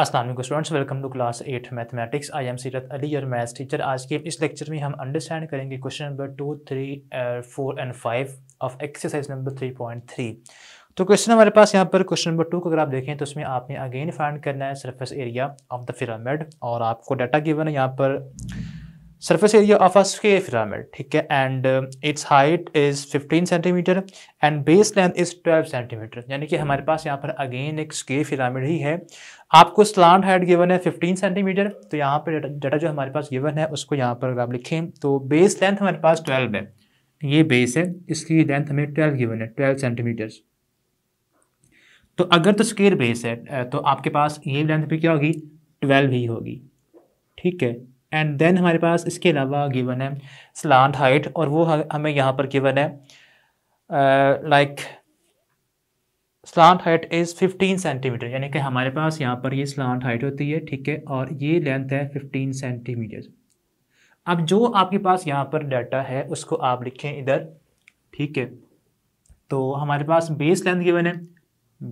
Aslam students welcome to class at mathematics I am Seerat Ali और maths teacher आज के इस लेक्चर में हम अंडरस्टैंड करेंगे question number two three four and five of exercise number three point three तो question हमारे पास यहाँ पर क्वेश्चन नंबर टू को अगर आप देखें तो उसमें आपने अगेन फाइंड करना है surface area of the pyramid और आपको डाटा गिवन है यहाँ पर surface area of a square pyramid ठीक है and its height is 15 centimetre and base length is 12 centimetre यानी कि हमारे पास यहाँ पर अगेन एक स्के पिरामिड ही है आपको स्लांट हाइट गिवन है 15 सेंटीमीटर तो यहाँ पर डाटा जो हमारे पास गिवन है उसको यहाँ पर अगर आप लिखें तो बेस लेंथ हमारे पास 12 है ये बेस है इसकी लेंथ हमें ट्वेल्व गिवन है ट्वेल्व सेंटीमीटर्स तो अगर तो स्केयर बेस है तो आपके पास ये लेंथ भी क्या होगी ट्वेल्व ही होगी ठीक है एंड देन हमारे पास इसके अलावा गिवन है स्लांट हाइट और वो हमें यहाँ पर गिवन है like uh, slant height is 15 centimetre यानी कि हमारे पास यहाँ पर ये स्लांट हाइट होती है ठीक है और ये लेंथ है 15 सेंटीमीटर अब जो आपके पास यहाँ पर डाटा है उसको आप लिखें इधर ठीक है तो हमारे पास बेस लेंथ गिवन है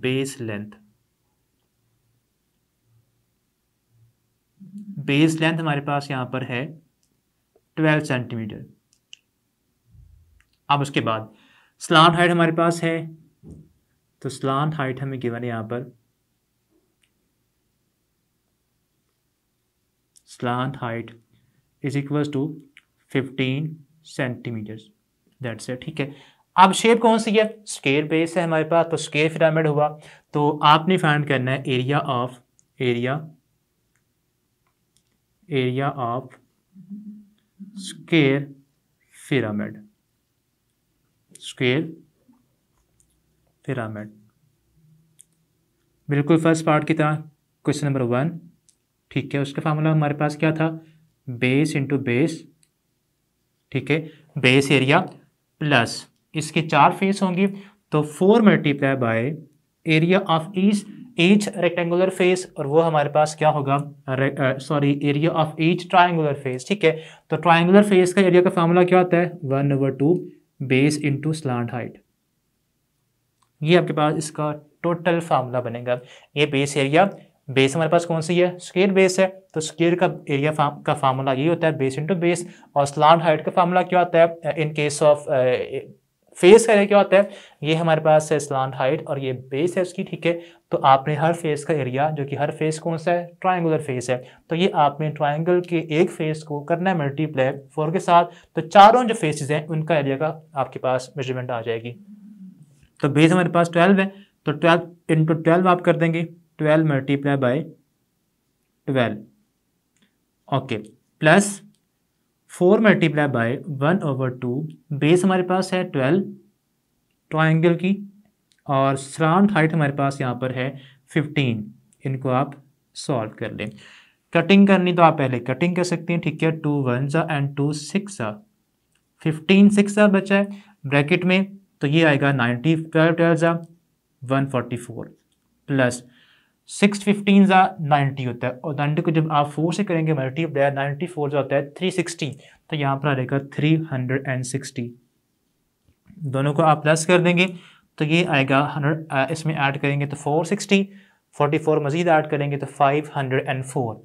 बेस लेंथ बेस लेंथ हमारे पास यहां पर है ट्वेल्व सेंटीमीटर अब उसके बाद स्लान हाइट हमारे पास है तो स्लान हाइट हमें गिवन है यहां पर slant height is equal to 15 centimetre that's it ठीक है अब शेप कौन सी है स्केयर बेस है हमारे पास तो स्केयर पिरामिड हुआ तो आपने फाइंड करना है area of area area of square pyramid square pyramid बिल्कुल फर्स्ट पार्ट की तरह क्वेश्चन नंबर वन ठीक है उसका फार्मूला हमारे पास क्या था बेस इंटू बेस ठीक है बेस एरिया प्लस इसके चार फेस होंगी तो four multiply by area of east each rectangular face और वो हमारे पास क्या होगा sorry area of each triangular face ठीक है तो ट्राइंगुलर फेस का एरिया का फॉर्मूला क्या होता है one over two base into slant height ये आपके पास इसका टोटल फार्मूला बनेगा ये बेस एरिया बेस हमारे पास कौन सी है स्केयर बेस है तो स्केयर का एरिया फार्म का फार्मूला ये होता है बेस इंटू बेस और स्लांट हाइट का फार्मूला क्या होता है in case of face area क्या होता है ये हमारे पास है स्लांट हाइट और ये बेस है उसकी ठीक है तो आपने हर फेस का एरिया जो कि हर फेस कौन सा है ट्रायंगुलर फेस है तो ये आपने ट्राइंगल के एक फेस को करना है मल्टीप्लाई फोर के साथ तो चारों जो फेसेस हैं उनका एरिया का आपके पास मेजरमेंट आ जाएगी तो बेस हमारे पास ट्वेल्व है तो ट्वेल्व इंटू ट्वेल्व आप कर देंगे twelve multiply by twelve okay plus four multiply by one over two base हमारे पास है ट्वेल्व ट्राइंगल की और स्लांट हाइट हमारे पास यहाँ पर है फिफ्टीन इनको आप सॉल्व कर लें कटिंग करनी तो आप पहले कटिंग कर सकते हैं ठीक है टू वन सा एंड टू सिक्स सा फिफ्टीन सिक्स सा बचा है ब्रैकेट में तो ये आएगा नाइन्टी ट्वेल्व ट्वेल्व सा one forty four plus six fifteen ज़ा नाइन्टी होता है और नाइन्टी को जब आप फोर से करेंगे मल्टी मल्टीप्लायर नाइन्टी फोर जो होता है थ्री सिक्सटी तो यहाँ पर आ जाएगा थ्री हंड्रेड एंड सिक्सटी दोनों को आप प्लस कर देंगे तो ये आएगा हंड्रेड इसमें ऐड करेंगे तो फोर सिक्सटी फोर्टी फोर मज़ीद ऐड करेंगे तो five hundred and four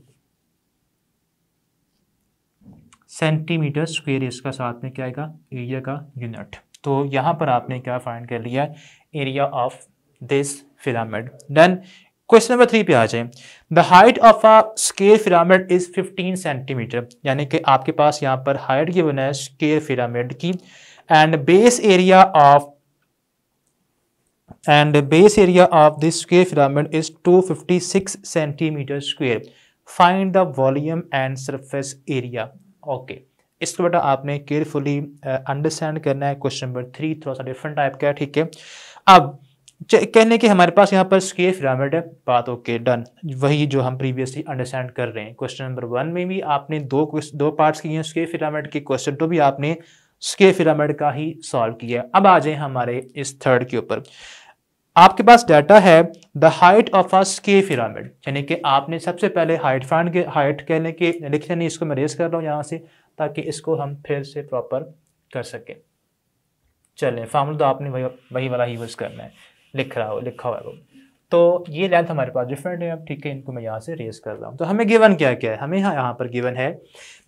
centimetre square इसका साथ में क्या आएगा एरिया का यूनिट तो यहाँ पर आपने क्या फाइंड कर लिया area of this filament done question number three पे आ जाए the height of a square pyramid is 15 centimetre यानी कि आपके पास यहाँ पर हाइट गिवन है स्केयर पिरामिड की and base area of and base area of this square pyramid is 256 centimetre square find the volume and surface area okay इसको बेटा आपने केयरफुली अंडरस्टैंड uh, करना है क्वेश्चन नंबर थ्री थोड़ा सा different type का है ठीक है अब कहने के हमारे पास यहाँ पर स्केयर पिरामिड है बात ओके डन वही जो हम प्रीवियसली अंडरस्टैंड कर रहे हैं क्वेश्चन नंबर वन में भी आपने दो दो पार्ट्स किए हैं स्केयर पिरामिड के क्वेश्चन तो भी आपने स्केयर पिरामिड का ही सॉल्व किया अब आ जाए हमारे इस थर्ड के ऊपर आपके पास डाटा है the height of a square pyramid यानी कि आपने सबसे पहले हाइट फाइंड के हाइट कहने के लिख लेनी इसको मैं रेस कर रहा हूँ यहाँ से ताकि इसको हम फिर से प्रॉपर कर सकें चलें फार्मूला तो आपने वही वही वाला ही यूज़ करना है लिख रहा हो लिखा हुआ है तो ये लेंथ हमारे पास डिफरेंट है अब ठीक है इनको मैं यहाँ से रेस कर रहा हूँ तो हमें गिवन क्या क्या है हमें यहाँ यहाँ पर गिवन है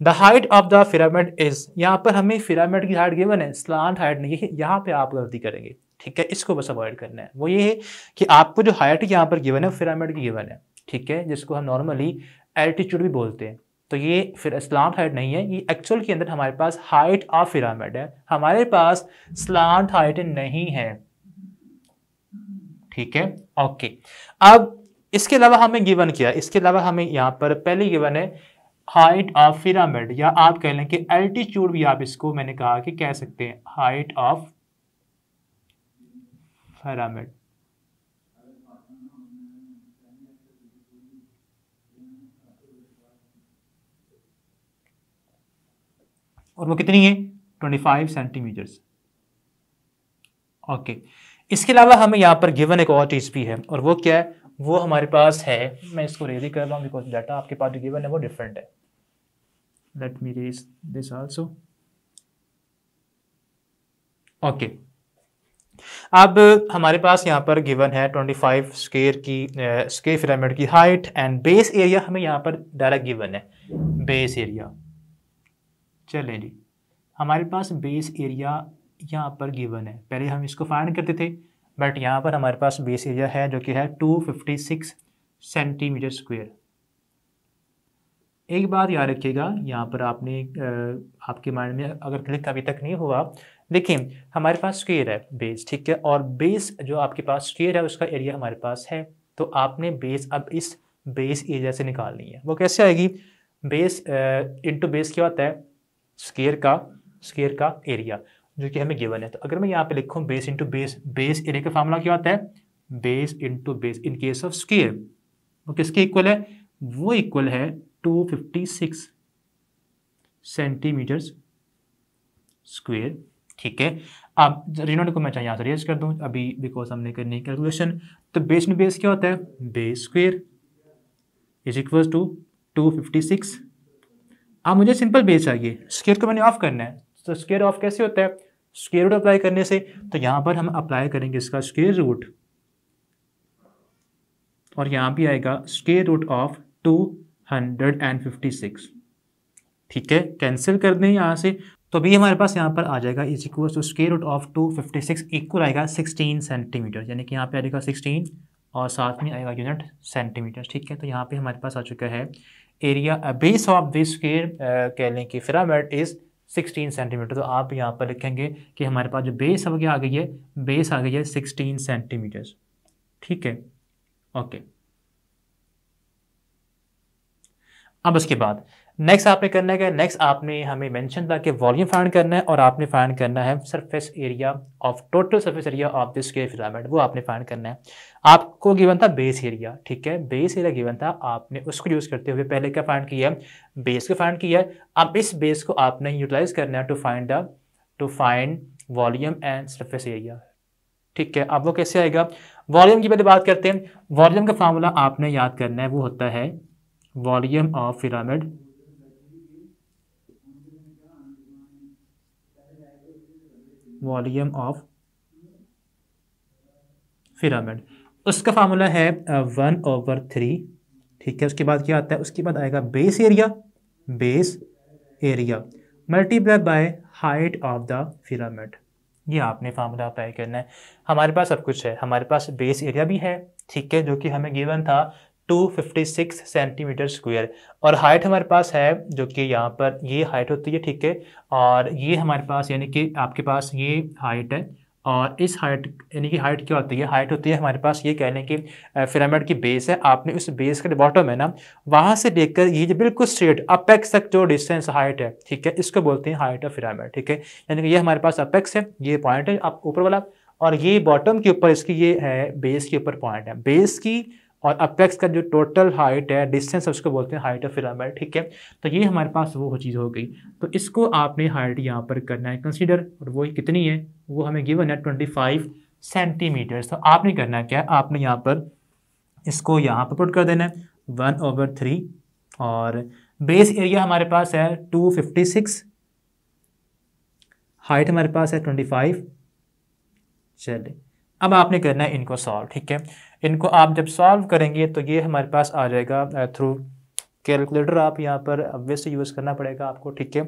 the height of the pyramid is यहाँ पर हमें पिरामिड की हाइट गिवन है स्लांट हाइट नहीं है यहाँ पे आप गलती करेंगे ठीक है इसको बस अवॉइड करना है वो ये है कि आपको जो हाइट यहाँ पर गिवन है पिरामिड की गिवन है ठीक है जिसको हम नॉर्मली एल्टीट्यूड भी बोलते हैं तो ये फिर स्लांट हाइट नहीं है ये एक्चुअल के अंदर हमारे पास हाइट ऑफ पिरामिड है हमारे पास स्लांट हाइट नहीं है ठीक है ओके अब इसके अलावा हमें गिवन किया इसके अलावा हमें यहाँ पर पहले गिवन है हाइट ऑफ पिरामिड या आप कह लें कि एल्टीट्यूड भी आप इसको मैंने कहा कि कह सकते हैं हाइट ऑफ पिरामिड और वो कितनी है 25 सेंटीमीटर्स ओके इसके अलावा हमें यहाँ पर गिवन एक और चीज़ भी है और वो क्या है वो हमारे पास है मैं इसको रेडी कर रहा हूँ बिकॉज डाटा आपके पास जो गिवन है वो डिफरेंट है let me erase this also okay अब हमारे पास यहाँ पर गिवन है 25 स्केयर की स्केयर पिरामिड की हाइट एंड बेस एरिया हमें यहाँ पर डायरेक्ट गिवन है बेस एरिया चलें जी हमारे पास बेस एरिया यहाँ पर गिवन है पहले हम इसको फाइंड करते थे बट यहाँ पर हमारे पास बेस एरिया है जो कि है two fifty six centimetre square एक बात याद रखिएगा यहाँ पर आपने आपके माइंड में अगर क्लिक अभी तक नहीं हुआ देखिए हमारे पास स्क्वेयर है बेस ठीक है और बेस जो आपके पास स्क्वेयर है उसका एरिया हमारे पास है तो आपने बेस अब इस बेस एरिया से निकालनी है वो कैसे आएगी बेस इंटू बेस क्या होता है स्केयर का स्केयर का एरिया जो कि हमें गिवन है तो अगर मैं यहाँ पे लिखूँ base into base base area का फार्मूला क्या होता है base into base in case of square वो किसके इक्वल है वो इक्वल है 256 सेंटीमीटर स्क्वेयर ठीक है अब रिनोड को मैं चाहे यहाँ से रेज कर दूँ अभी बिकॉज हमने करनी है कैलकुलेशन तो बेस में बेस क्या होता है base square is equal to two fifty six अब मुझे सिंपल बेस चाहिए स्केयर को मैंने ऑफ करना है तो स्केयर ऑफ कैसे होता है स्केयर रूट अप्लाई करने से तो यहां पर हम अप्लाई करेंगे इसका स्केयर रूट और यहां भी आएगा square root of two hundred and fifty six ठीक है कैंसिल कर दें यहां से तो अभी हमारे पास यहाँ पर आ जाएगा is equal to square root of two fifty six equal आएगा सिक्सटीन सेंटीमीटर यानी कि यहाँ पे आएगा सिक्सटीन और साथ में आएगा यूनिट सेंटीमीटर ठीक है तो यहाँ पे हमारे पास आ चुका है area base of this square कह लें कि फिरामेट इज़ सिक्सटीन सेंटीमीटर तो आप यहाँ पर लिखेंगे कि हमारे पास जो बेस हो गया आ गई है बेस आ गई है सिक्सटीन सेंटीमीटर्स ठीक है ओके अब उसके बाद नेक्स्ट आपने करना है नेक्स्ट आपने हमें मेंशन था कि वॉल्यूम फाइंड करना है और आपने फाइंड करना है surface area of total surface area of this square filament वो आपने फाइंड करना है आपको गिवन था बेस एरिया ठीक है बेस एरिया गिवन था आपने उसको यूज़ करते हुए पहले क्या फाइंड किया है बेस को फाइंड किया है अब इस बेस को आपने यूटिलाइज करना है to find the to find volume and surface area ठीक है अब वो कैसे आएगा वॉल्यूम की पहले बात करते हैं वॉल्यूम का फार्मूला आपने याद करना है वो होता है volume of filament volume of pyramid उसका फार्मूला है वन ओवर थ्री ठीक है उसके बाद क्या आता है उसके बाद आएगा base area base area multiply by height of the pyramid ये आपने फार्मूला अप्लाई करना है हमारे पास सब कुछ है हमारे पास बेस एरिया भी है ठीक है जो कि हमें गिवन था 256 सेंटीमीटर स्क्वायर और हाइट हमारे पास है जो कि यहाँ पर ये हाइट होती है ठीक है और ये हमारे पास यानी कि आपके पास ये हाइट है और इस हाइट यानी कि हाइट क्या होती है हाइट होती है हमारे पास ये कह लें कि की बेस है आपने उस बेस का बॉटम है ना वहाँ से देखकर ये जो बिल्कुल स्ट्रेट अपेक्स तक जो डिस्टेंस हाइट है ठीक है इसको बोलते हैं हाइट ऑफ फिरामिड ठीक है यानी कि ये हमारे पास अपेक्स है ये पॉइंट है आप ऊपर वाला और ये बॉटम के ऊपर इसकी ये है बेस के ऊपर पॉइंट है बेस की और अपेक्स का जो टोटल हाइट है डिस्टेंस उसको बोलते हैं हाइट ऑफ फिलामेंट ठीक है तो ये हमारे पास वो चीज़ हो गई तो इसको आपने हाइट यहाँ पर करना है कंसिडर और वो कितनी है वो हमें गिवन है ट्वेंटी फाइव सेंटीमीटर तो आपने करना क्या है आपने यहाँ पर इसको यहाँ पर पुट कर देना है वन ओवर थ्री और बेस एरिया हमारे पास है टू फिफ्टी सिक्स हाइट हमारे पास है ट्वेंटी फाइव चलिए अब आपने करना है इनको सॉल्व ठीक है इनको आप जब सॉल्व करेंगे तो ये हमारे पास आ जाएगा थ्रू कैलकुलेटर आप यहाँ पर ऑब्वियसली यूज़ करना पड़ेगा आपको ठीक है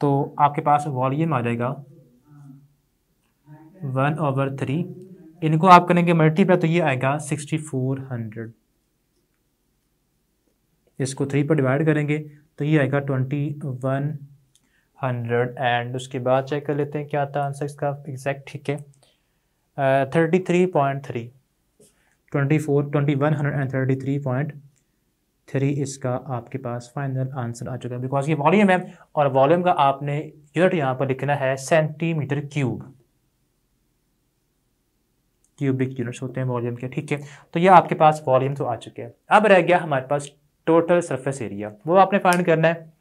तो आपके पास वॉल्यूम आ जाएगा वन ओवर थ्री इनको आप करेंगे मल्टीप्लाई तो ये आएगा सिक्सटी फोर हंड्रेड इसको थ्री पर डिवाइड करेंगे तो ये आएगा ट्वेंटी वन हंड्रेड एंड उसके बाद चेक कर लेते हैं क्या आता आंसर इसका एग्जैक्ट ठीक है thirty three point three twenty four twenty one hundred and thirty three point three इसका आपके पास फाइनल आंसर आ चुका है बिकॉज ये वॉल्यूम है और वॉल्यूम का आपने यूनिट यहाँ पर लिखना है सेंटीमीटर क्यूब क्यूबिक यूनिट्स होते हैं वॉल्यूम के ठीक है तो ये आपके पास वॉल्यूम तो आ चुके हैं अब रह गया हमारे पास टोटल सरफेस एरिया वो आपने फाइंड करना है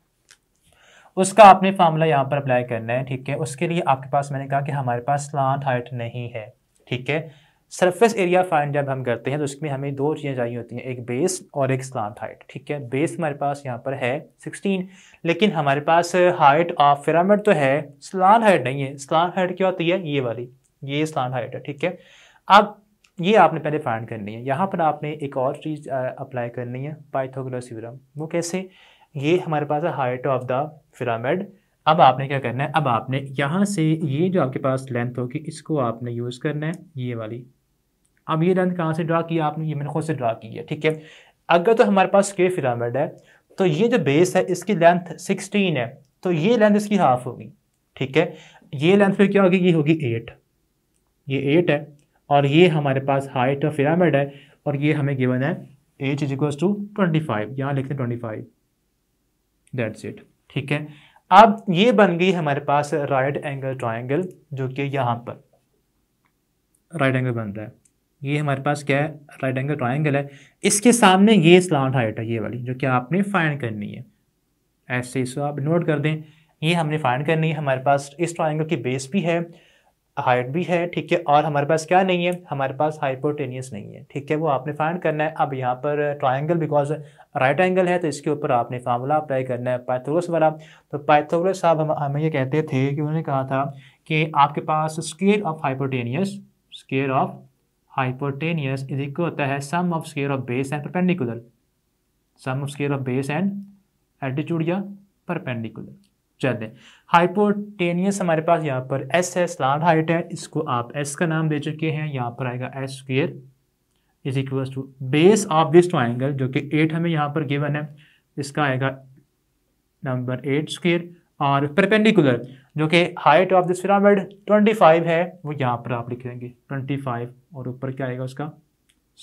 उसका आपने फार्मूला यहाँ पर अप्लाई करना है ठीक है उसके लिए आपके पास मैंने कहा कि हमारे पास स्लांट हाइट नहीं है ठीक है सरफेस एरिया फाइंड जब हम करते हैं तो इसमें हमें दो चीज़ें चाहिए होती हैं एक बेस और एक स्लांट हाइट ठीक है बेस हमारे पास यहाँ पर है 16 लेकिन हमारे पास हाइट ऑफ फिरामिड तो है स्लांट हाइट नहीं है स्लांट हाइट क्या होती है ये वाली ये स्लांट हाइट है ठीक है अब ये आपने पहले फाइंड करनी है यहाँ पर आपने एक और चीज़ अप्लाई करनी है पाइथोगलोसिवरम वो कैसे ये हमारे पास है हाइट ऑफ द फिरामिड अब आपने क्या करना है अब आपने यहाँ से ये जो आपके पास लेंथ होगी इसको आपने यूज़ करना है ये वाली अब ये लेंथ कहाँ से ड्रा किया आपने ये मैंने खुद से ड्रा की है ठीक है अगर तो हमारे पास के पिरामिड है तो ये जो बेस है इसकी लेंथ सिक्सटीन है तो ये लेंथ इसकी हाफ होगी ठीक है ये लेंथ फिर क्या होगी ये होगी एट ये एट है और ये हमारे पास हाइट ऑफ फिरामिड है और ये हमें गिवन है H is equals to twenty five यहाँ लिखते हैं ट्वेंटी फाइव दैट्स इट ठीक है अब ये बन गई हमारे पास राइट एंगल ट्राइंगल जो कि यहाँ पर राइट एंगल बन रहा है ये हमारे पास क्या है राइट एंगल ट्राइंगल है इसके सामने ये स्लॉट हाइट है ये वाली जो कि आपने फाइंड करनी है ऐसे इसको आप नोट कर दें ये हमने फाइंड करनी है हमारे पास इस ट्राइंगल की बेस भी है हाइट भी है ठीक है और हमारे पास क्या नहीं है हमारे पास हाइपोटेनियस नहीं है ठीक है वो आपने फाइंड करना है अब यहाँ पर ट्रायंगल बिकॉज राइट एंगल है तो इसके ऊपर आपने फार्मूला अप्लाई करना है पाइथोरस वाला तो पाइथोरस साहब हम हमें ये कहते थे कि उन्होंने कहा था कि आपके पास square of hypotenuse square of hypotenuse is equal होता है sum of square of base and perpendicular sum of square of base and altitude या परपेंडिकुलर जाते हाइपोटेनियस हमारे पास यहाँ पर एस है स्लाट हाइट है इसको आप एस का नाम दे चुके हैं यहाँ पर आएगा S square is equal to base of this triangle जो कि एट हमें यहाँ पर गिवन है इसका आएगा नंबर एट स्क्र और परपेंडिकुलर जो कि हाइट ऑफ दिस पिरामिड 25 है वो यहाँ पर आप लिख देंगे 25 और ऊपर क्या आएगा उसका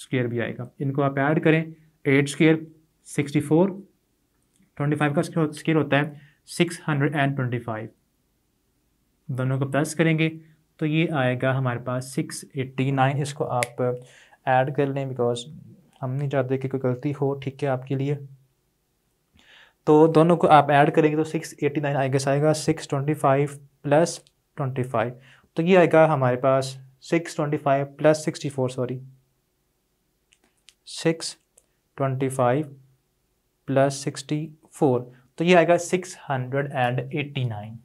स्क्वेयर भी आएगा इनको आप ऐड करें एट स्क्र 64 25 का स्क्र होता है six hundred and twenty five दोनों को प्लस करेंगे तो ये आएगा हमारे पास सिक्स एट्टी नाइन इसको आप ऐड कर लें बिकॉज हम नहीं चाहते कि कोई गलती हो ठीक है आपके लिए तो दोनों को आप ऐड करेंगे तो सिक्स एट्टी नाइन आएगा आएगा six twenty five plus twenty five तो ये आएगा हमारे पास six twenty five plus sixty four sorry six twenty five plus sixty four तो ये आएगा six hundred and eighty nine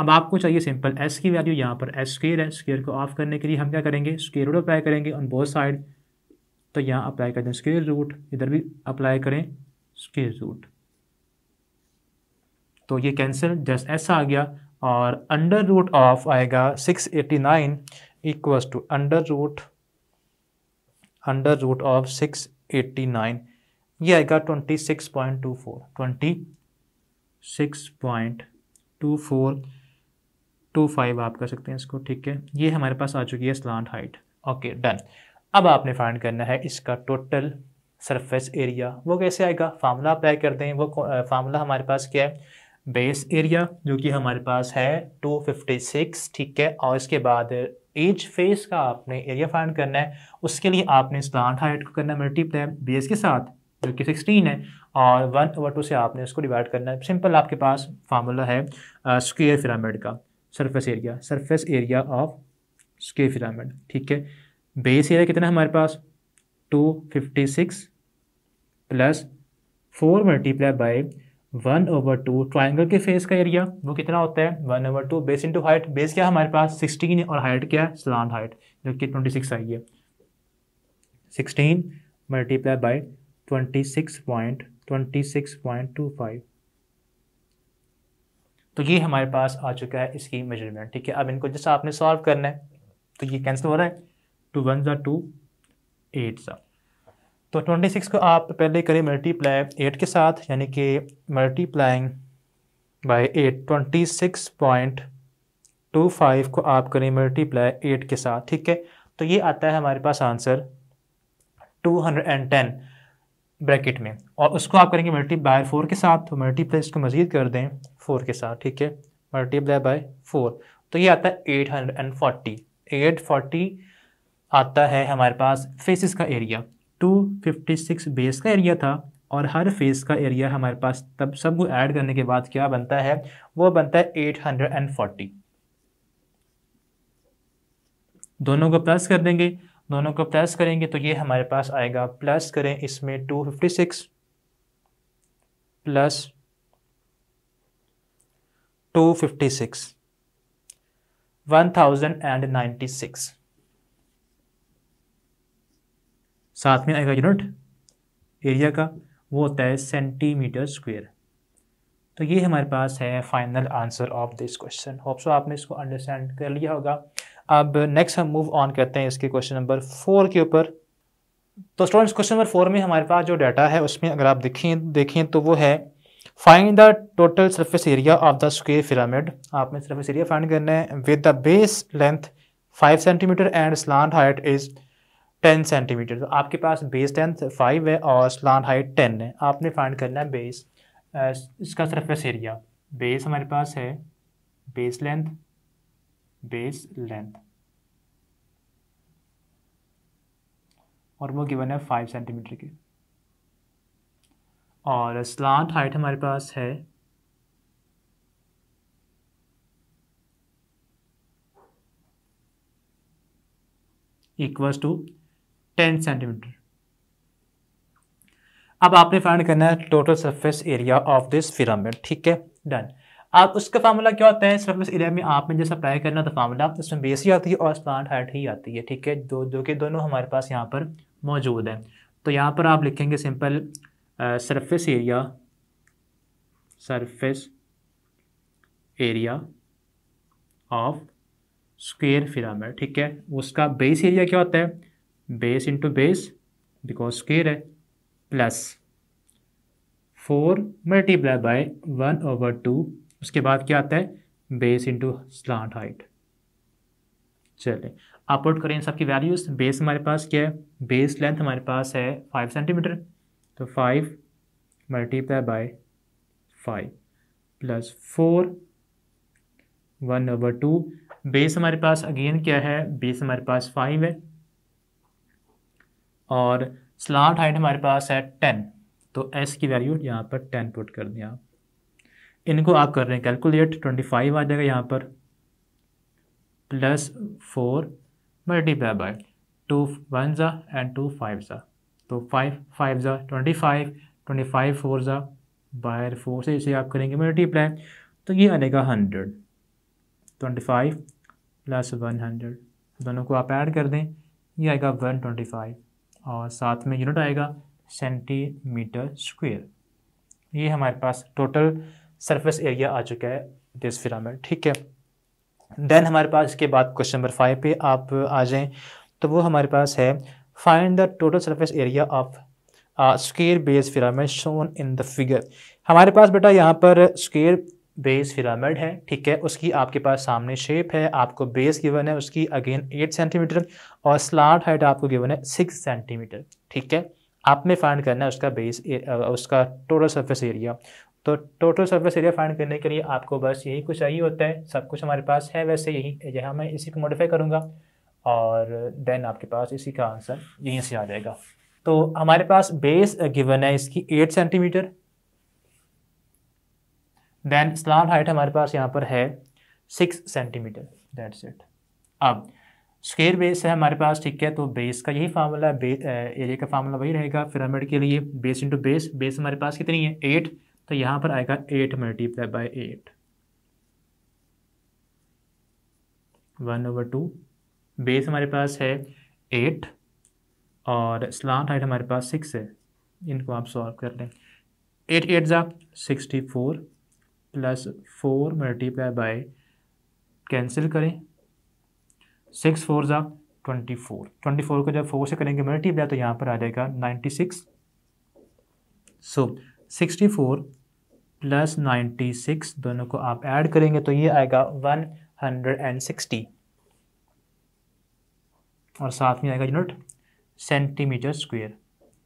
अब आपको चाहिए सिंपल एस की वैल्यू यहाँ पर एस स्केयर है स्केयर को ऑफ करने के लिए हम क्या करेंगे स्केयर रूट अप्लाई करेंगे ऑन बोथ साइड तो यहाँ अप्लाई कर दें स्केयर रूट इधर भी अप्लाई करें स्केयर रूट तो ये कैंसिल जस्ट ऐसा आ गया और अंडर रूट ऑफ आएगा six eighty nine equals to under root under root of six eighty nine ये आएगा twenty six point two four twenty six point two four two five आप कर सकते हैं इसको ठीक है ये हमारे पास आ चुकी है स्लांट हाइट ओके डन अब आपने फाइंड करना है इसका टोटल सरफेस एरिया वो कैसे आएगा फार्मूला अप्लाई कर दें वो फार्मूला हमारे पास क्या है बेस एरिया जो कि हमारे पास है 256 ठीक है और इसके बाद एज फेस का आपने एरिया फाइंड करना है उसके लिए आपने स्लांट हाइट को करना है मल्टीप्लाई बेस के साथ जो कि सिक्सटीन है और वन ओवर टू से आपने उसको डिवाइड करना है सिंपल आपके पास फार्मूला है स्क्वेयर uh, फिलामेंट का surface area surface area of square filament ठीक है बेस एरिया कितना है हमारे पास two fifty six plus four multiply by one over two triangle के फेस का एरिया वो कितना होता है one over two base into height base क्या है हमारे पास सिक्सटीन है और हाइट क्या है स्लांट हाइट जो कि ट्वेंटी सिक्स आई है sixteen multiply by twenty six point twenty six point two five तो ये हमारे पास आ चुका है इसकी मेजरमेंट ठीक है अब इनको जैसा आपने सॉल्व करना है तो ये कैंसिल हो रहा है टू वन ज़ा टू एट ज़ा तो ट्वेंटी को आप पहले करें मल्टीप्लाई एट के साथ यानी कि multiplying by eight twenty six point two five को आप करें मल्टीप्लाई एट के साथ ठीक है तो ये आता है हमारे पास answer two hundred and ten bracket में और उसको आप करेंगे मल्टीप्लाई फोर के साथ तो मल्टीप्लाई इसको मजीद कर दें फोर के साथ ठीक है मल्टीप्लाई बाय फोर तो ये आता है eight hundred and forty eight forty आता है हमारे पास फेसिस का area two fifty six base का एरिया था और हर फेस का एरिया हमारे पास तब सबको ऐड करने के बाद क्या बनता है वो बनता है एट हंड्रेड एंड फोर्टी दोनों को प्लस कर देंगे दोनों को प्लस करेंगे तो ये हमारे पास आएगा प्लस करें इसमें two fifty six plus two fifty six one thousand and ninety six साथ में आएगा यूनिट एरिया का वो होता है सेंटीमीटर स्क्वेयर तो ये हमारे पास है final answer of this question hope so आपने इसको अंडरस्टैंड कर लिया होगा अब नेक्स्ट हम मूव ऑन करते हैं इसके क्वेश्चन नंबर फोर के ऊपर तो स्टूडेंट्स क्वेश्चन नंबर फोर में हमारे पास जो डाटा है उसमें अगर आप देखें देखें तो वो है find the total surface area of the स्क्र पिरामिड आपने सरफेस एरिया फाइंड करना है with the base length five centimetre and slant height is ten centimetre तो आपके पास बेस लेंथ फाइव है और स्लांट हाइट टेन है आपने फाइंड करना है बेस इसका सरफेस एरिया बेस हमारे पास है बेस लेंथ बेस लेंथ और वो गिवन है फाइव सेंटीमीटर की और स्लांट हाइट हमारे पास है इक्वल टू टेन सेंटीमीटर अब आपने फाइंड करना है total surface area of this pyramid ठीक है डन आप उसका फार्मूला क्या होता है सरफेस एरिया में आपने जैसा जैसे अप्लाई करना था फार्मूला तो उसमें बेस ही आती है और प्लांट हाइट ही आती है ठीक है दो जो कि दोनों हमारे पास यहाँ पर मौजूद है तो यहाँ पर आप लिखेंगे simple surface area surface area of square pyramid ठीक है उसका बेस एरिया क्या होता है base into base because square है plus four multiply by one over two उसके बाद क्या आता है बेस इंटू स्लांट हाइट चले अपलोड करें इन सबकी वैल्यूज़ बेस हमारे पास क्या है बेस लेंथ हमारे पास है फाइव सेंटीमीटर तो five multiply by five plus four one over two base हमारे पास अगेन क्या है बेस हमारे पास फाइव है और स्लॉट हाइट हमारे पास है टेन तो एस की वैल्यू यहाँ पर टेन पुट कर दें आप इनको आप कर रहे हैं कैलकुलेट ट्वेंटी फाइव आ जाएगा यहाँ पर plus four multiply by two one ज़ा एंड टू फाइव ज़ा तो फाइव फाइव ज़ा twenty five twenty five four ज़ा बाय फोर से इसे आप करेंगे मल्टीप्लाई तो ये आएगा hundred twenty five plus one hundred दोनों को आप ऐड कर दें ये आएगा वन ट्वेंटी फाइव और साथ में यूनिट आएगा सेंटीमीटर स्क्वेयर ये हमारे पास टोटल सरफेस एरिया आ चुका है दिस फिलामेंट ठीक है देन हमारे पास इसके बाद क्वेश्चन नंबर फाइव पे आप आ जाएं तो वो हमारे पास है find the total surface area of square base pyramid shown in the figure हमारे पास बेटा यहाँ पर स्केयर बेस फिलामेंट है ठीक है उसकी आपके पास सामने शेप है आपको बेस गिवन है उसकी अगेन एट सेंटीमीटर और स्लॉट हाइट आपको गिवन है सिक्स सेंटीमीटर ठीक है आप में फाइंड करना है उसका बेस उसका टोटल सरफेस एरिया तो टोटल सर्फेस एरिया फाइंड करने के लिए आपको बस यही कुछ चाहिए होता है सब कुछ हमारे पास है वैसे यही यहाँ मैं इसी को मॉडिफाई करूँगा और देन आपके पास इसी का आंसर यहीं से आ जाएगा तो हमारे पास बेस गिवन है इसकी eight centimetre then slant height हमारे पास यहाँ पर है सिक्स सेंटीमीटर दैट्स इट अब स्केयर बेस है हमारे पास ठीक है तो बेस का यही फार्मूला बे एरिया का फार्मूला वही रहेगा फिरामिड के लिए बेस इंटू बेस बेस हमारे पास कितनी है एट तो यहाँ पर आएगा eight multiply by eight one over two base हमारे पास है एट और स्लाट हाइट हमारे पास सिक्स है इनको आप सॉल्व कर लें एट एट ज़ा sixty four plus four multiply by cancel करें सिक्स फोर ज़ा ट्वेंटी फोर ट्वेंटी फोर को जब फोर से करेंगे मल्टीप्लाई तो यहाँ पर आ जाएगा ninety six so sixty four plus ninety six दोनों को आप ऐड करेंगे तो ये आएगा वन हंड्रेड एंड सिक्सटी और साथ में आएगा यूनिट सेंटीमीटर स्क्वायर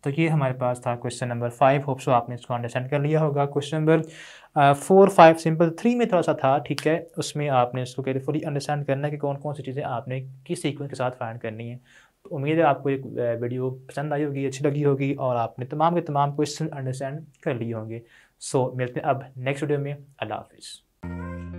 तो ये हमारे पास था question number five hope so आपने इसको अंडरस्टैंड कर लिया होगा question number four five simple three में थोड़ा सा था ठीक है उसमें आपने इसको केयरफुली अंडरस्टैंड करना है कि कौन कौन सी चीज़ें आपने किस सीक्वेंस के साथ फाइंड करनी है तो उम्मीद है आपको एक वीडियो पसंद आई होगी अच्छी लगी होगी और आपने तमाम के तमाम क्वेश्चन अंडरस्टैंड कर लिए होंगे सो so, मिलते हैं अब नेक्स्ट वीडियो में अल्लाह हाफिज़